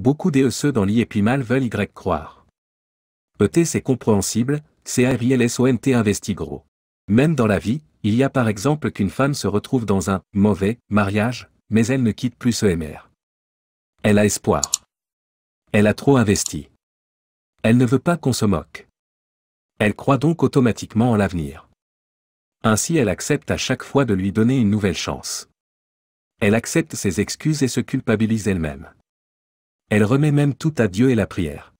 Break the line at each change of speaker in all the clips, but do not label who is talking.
beaucoup d'E.E.C. E dans l'IEPIMAL veulent Y croire. ET c'est compréhensible, c'est investi gros. Même dans la vie, il y a par exemple qu'une femme se retrouve dans un mauvais mariage, mais elle ne quitte plus ce MR. Elle a espoir. Elle a trop investi. Elle ne veut pas qu'on se moque. Elle croit donc automatiquement en l'avenir. Ainsi elle accepte à chaque fois de lui donner une nouvelle chance. Elle accepte ses excuses et se culpabilise elle-même. Elle remet même tout à Dieu et la prière.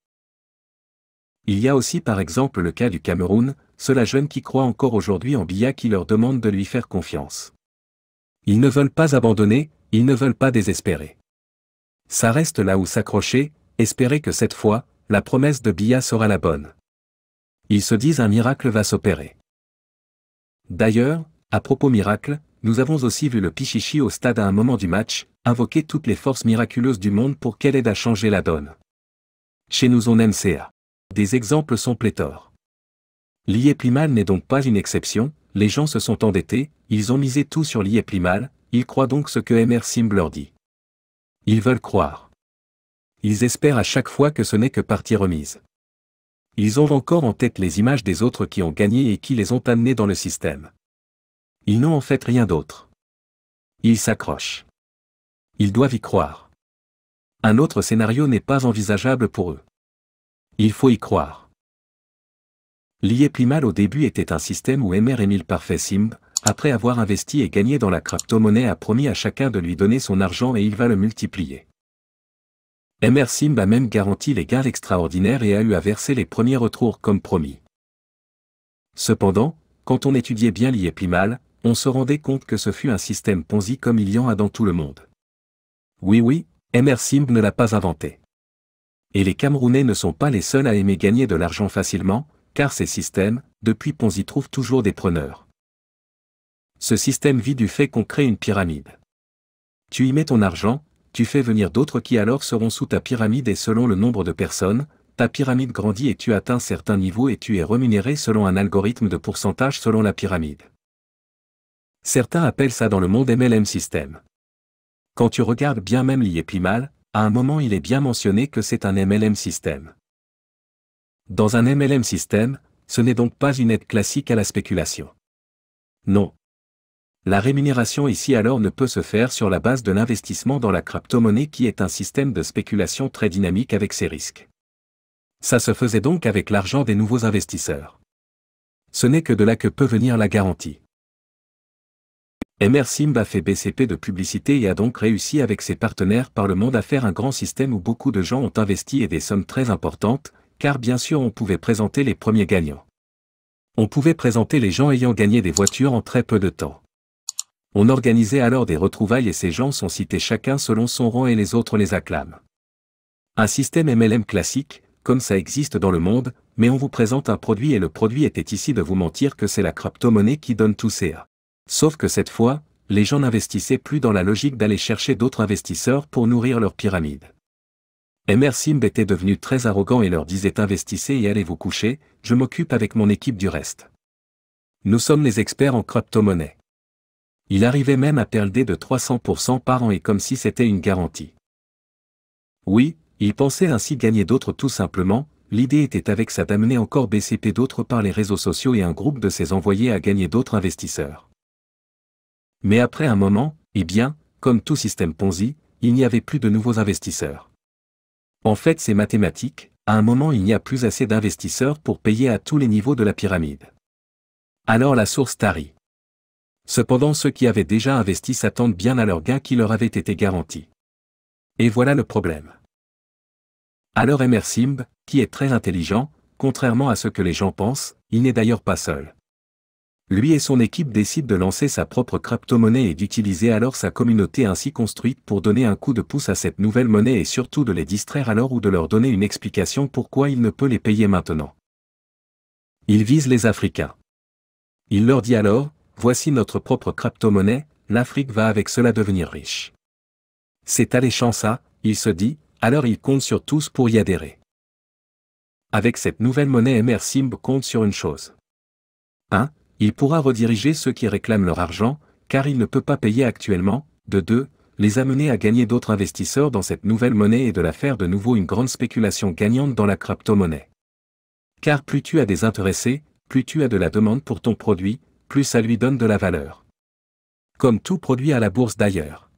Il y a aussi par exemple le cas du Cameroun, ceux-là jeunes qui croient encore aujourd'hui en Bia qui leur demande de lui faire confiance. Ils ne veulent pas abandonner, ils ne veulent pas désespérer. Ça reste là où s'accrocher, espérer que cette fois, la promesse de Bia sera la bonne. Ils se disent un miracle va s'opérer. D'ailleurs, à propos miracle, nous avons aussi vu le Pichichi au stade à un moment du match, Invoquer toutes les forces miraculeuses du monde pour qu'elle aide à changer la donne. Chez nous on aime CA. Des exemples sont pléthores. L'IEPLIMAL n'est donc pas une exception, les gens se sont endettés, ils ont misé tout sur l'IEPLIMAL, ils croient donc ce que MR Sim leur dit. Ils veulent croire. Ils espèrent à chaque fois que ce n'est que partie remise. Ils ont encore en tête les images des autres qui ont gagné et qui les ont amenés dans le système. Ils n'ont en fait rien d'autre. Ils s'accrochent ils doivent y croire. Un autre scénario n'est pas envisageable pour eux. Il faut y croire. L'IEPIMAL au début était un système où MR Emile Parfait Simb, après avoir investi et gagné dans la crypto-monnaie, a promis à chacun de lui donner son argent et il va le multiplier. MR Simb a même garanti les gains extraordinaires et a eu à verser les premiers retours comme promis. Cependant, quand on étudiait bien l'IEPIMAL, on se rendait compte que ce fut un système Ponzi comme il y en a dans tout le monde. Oui oui, Simb ne l'a pas inventé. Et les Camerounais ne sont pas les seuls à aimer gagner de l'argent facilement, car ces systèmes, depuis Ponzi y trouve toujours des preneurs. Ce système vit du fait qu'on crée une pyramide. Tu y mets ton argent, tu fais venir d'autres qui alors seront sous ta pyramide et selon le nombre de personnes, ta pyramide grandit et tu atteins certains niveaux et tu es rémunéré selon un algorithme de pourcentage selon la pyramide. Certains appellent ça dans le monde MLM système. Quand tu regardes bien même l'IEPIMAL, à un moment il est bien mentionné que c'est un MLM système. Dans un MLM système, ce n'est donc pas une aide classique à la spéculation. Non. La rémunération ici alors ne peut se faire sur la base de l'investissement dans la crypto qui est un système de spéculation très dynamique avec ses risques. Ça se faisait donc avec l'argent des nouveaux investisseurs. Ce n'est que de là que peut venir la garantie. MR Simba fait BCP de publicité et a donc réussi avec ses partenaires par le monde à faire un grand système où beaucoup de gens ont investi et des sommes très importantes, car bien sûr on pouvait présenter les premiers gagnants. On pouvait présenter les gens ayant gagné des voitures en très peu de temps. On organisait alors des retrouvailles et ces gens sont cités chacun selon son rang et les autres les acclament. Un système MLM classique, comme ça existe dans le monde, mais on vous présente un produit et le produit était ici de vous mentir que c'est la crypto-monnaie qui donne tous ces Sauf que cette fois, les gens n'investissaient plus dans la logique d'aller chercher d'autres investisseurs pour nourrir leur pyramide. MR Simb était devenu très arrogant et leur disait investissez et allez vous coucher, je m'occupe avec mon équipe du reste. Nous sommes les experts en crypto-monnaie. Il arrivait même à perdre de 300% par an et comme si c'était une garantie. Oui, il pensait ainsi gagner d'autres tout simplement, l'idée était avec ça d'amener encore BCP d'autres par les réseaux sociaux et un groupe de ses envoyés à gagner d'autres investisseurs. Mais après un moment, eh bien, comme tout système Ponzi, il n'y avait plus de nouveaux investisseurs. En fait, c'est mathématique, à un moment il n'y a plus assez d'investisseurs pour payer à tous les niveaux de la pyramide. Alors la source tarit. Cependant ceux qui avaient déjà investi s'attendent bien à leurs gains qui leur avaient été garantis. Et voilà le problème. Alors Emersimb, qui est très intelligent, contrairement à ce que les gens pensent, il n'est d'ailleurs pas seul lui et son équipe décident de lancer sa propre crypto-monnaie et d'utiliser alors sa communauté ainsi construite pour donner un coup de pouce à cette nouvelle monnaie et surtout de les distraire alors ou de leur donner une explication pourquoi il ne peut les payer maintenant. Il vise les Africains. Il leur dit alors, voici notre propre crypto-monnaie, l'Afrique va avec cela devenir riche. C'est alléchant ça, il se dit, alors il compte sur tous pour y adhérer. Avec cette nouvelle monnaie MR Simb compte sur une chose. 1 il pourra rediriger ceux qui réclament leur argent, car il ne peut pas payer actuellement, de deux, les amener à gagner d'autres investisseurs dans cette nouvelle monnaie et de la faire de nouveau une grande spéculation gagnante dans la crypto-monnaie. Car plus tu as des intéressés, plus tu as de la demande pour ton produit, plus ça lui donne de la valeur. Comme tout produit à la bourse d'ailleurs.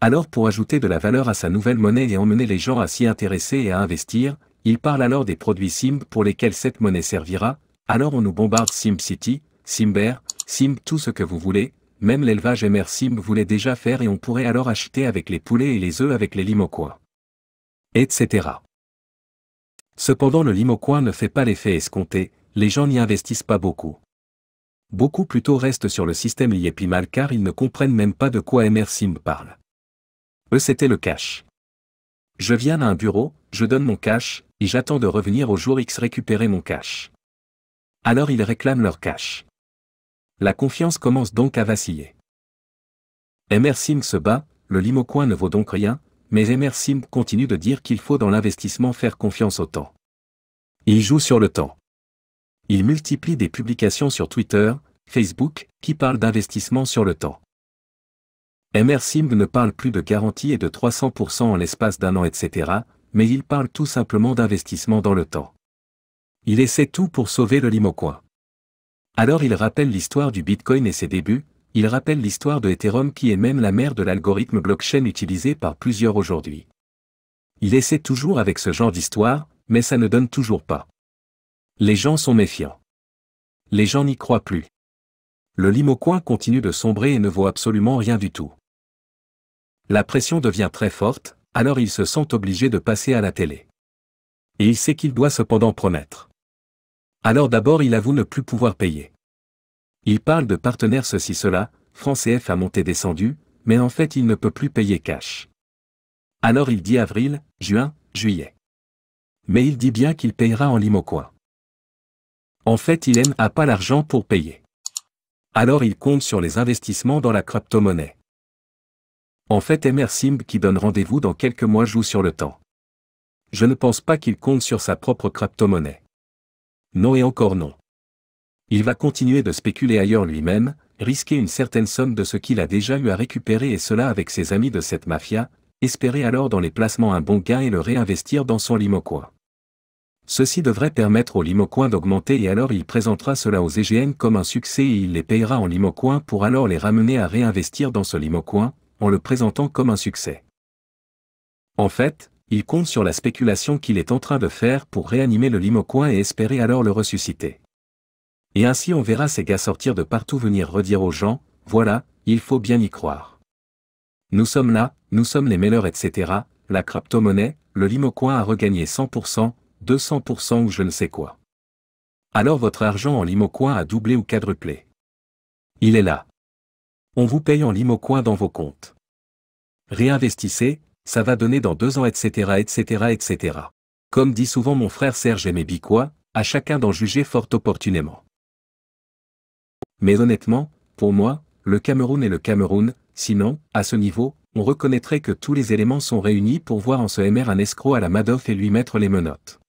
Alors pour ajouter de la valeur à sa nouvelle monnaie et emmener les gens à s'y intéresser et à investir, il parle alors des produits SIM pour lesquels cette monnaie servira, alors on nous bombarde SimCity, Simber, Sim tout ce que vous voulez, même l'élevage MR Sim voulait déjà faire et on pourrait alors acheter avec les poulets et les œufs avec les limoquois Etc. Cependant le limocoin ne fait pas l'effet escompté, les gens n'y investissent pas beaucoup. Beaucoup plutôt restent sur le système mal car ils ne comprennent même pas de quoi MR Sim parle. Eux c'était le cash. Je viens à un bureau, je donne mon cash, et j'attends de revenir au jour X récupérer mon cash alors ils réclament leur cash. La confiance commence donc à vaciller. Sim se bat, le limocoin ne vaut donc rien, mais Sim continue de dire qu'il faut dans l'investissement faire confiance au temps. Il joue sur le temps. Il multiplie des publications sur Twitter, Facebook, qui parlent d'investissement sur le temps. Sim ne parle plus de garantie et de 300% en l'espace d'un an, etc., mais il parle tout simplement d'investissement dans le temps. Il essaie tout pour sauver le limocoin. Alors il rappelle l'histoire du Bitcoin et ses débuts, il rappelle l'histoire de Ethereum qui est même la mère de l'algorithme blockchain utilisé par plusieurs aujourd'hui. Il essaie toujours avec ce genre d'histoire, mais ça ne donne toujours pas. Les gens sont méfiants. Les gens n'y croient plus. Le limocoin continue de sombrer et ne vaut absolument rien du tout. La pression devient très forte, alors ils se sentent obligés de passer à la télé. Et il sait qu'il doit cependant promettre. Alors d'abord il avoue ne plus pouvoir payer. Il parle de partenaire ceci cela, France CF a monté descendu, mais en fait il ne peut plus payer cash. Alors il dit avril, juin, juillet. Mais il dit bien qu'il payera en limo coin. En fait il aime à pas l'argent pour payer. Alors il compte sur les investissements dans la crypto-monnaie. En fait MR Simb qui donne rendez-vous dans quelques mois joue sur le temps. Je ne pense pas qu'il compte sur sa propre crypto-monnaie. Non et encore non. Il va continuer de spéculer ailleurs lui-même, risquer une certaine somme de ce qu'il a déjà eu à récupérer et cela avec ses amis de cette mafia, espérer alors dans les placements un bon gain et le réinvestir dans son limocoin. Ceci devrait permettre au limocoin d'augmenter et alors il présentera cela aux EGN comme un succès et il les payera en limocoin pour alors les ramener à réinvestir dans ce limocoin, en le présentant comme un succès. En fait, il compte sur la spéculation qu'il est en train de faire pour réanimer le limocoin et espérer alors le ressusciter. Et ainsi on verra ces gars sortir de partout venir redire aux gens, voilà, il faut bien y croire. Nous sommes là, nous sommes les mêleurs etc., la crypto-monnaie, le limocoin a regagné 100%, 200% ou je ne sais quoi. Alors votre argent en limocoin a doublé ou quadruplé. Il est là. On vous paye en limocoin dans vos comptes. Réinvestissez, ça va donner dans deux ans, etc., etc., etc. Comme dit souvent mon frère Serge et Bicois, à chacun d'en juger fort opportunément. Mais honnêtement, pour moi, le Cameroun est le Cameroun, sinon, à ce niveau, on reconnaîtrait que tous les éléments sont réunis pour voir en ce MR un escroc à la Madoff et lui mettre les menottes.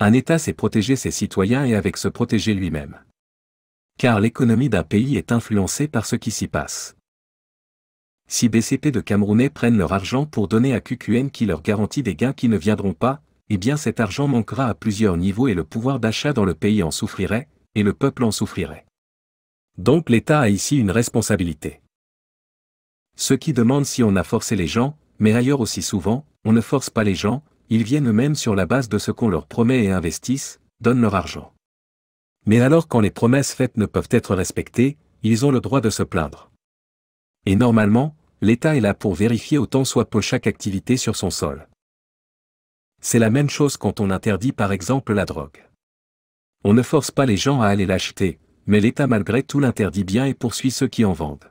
Un État sait protéger ses citoyens et avec se protéger lui-même. Car l'économie d'un pays est influencée par ce qui s'y passe si BCP de Camerounais prennent leur argent pour donner à QQN qui leur garantit des gains qui ne viendront pas, eh bien cet argent manquera à plusieurs niveaux et le pouvoir d'achat dans le pays en souffrirait, et le peuple en souffrirait. Donc l'État a ici une responsabilité. Ce qui demande si on a forcé les gens, mais ailleurs aussi souvent, on ne force pas les gens, ils viennent eux-mêmes sur la base de ce qu'on leur promet et investissent, donnent leur argent. Mais alors quand les promesses faites ne peuvent être respectées, ils ont le droit de se plaindre. Et normalement, l'État est là pour vérifier autant soit pour chaque activité sur son sol. C'est la même chose quand on interdit par exemple la drogue. On ne force pas les gens à aller l'acheter, mais l'État malgré tout l'interdit bien et poursuit ceux qui en vendent.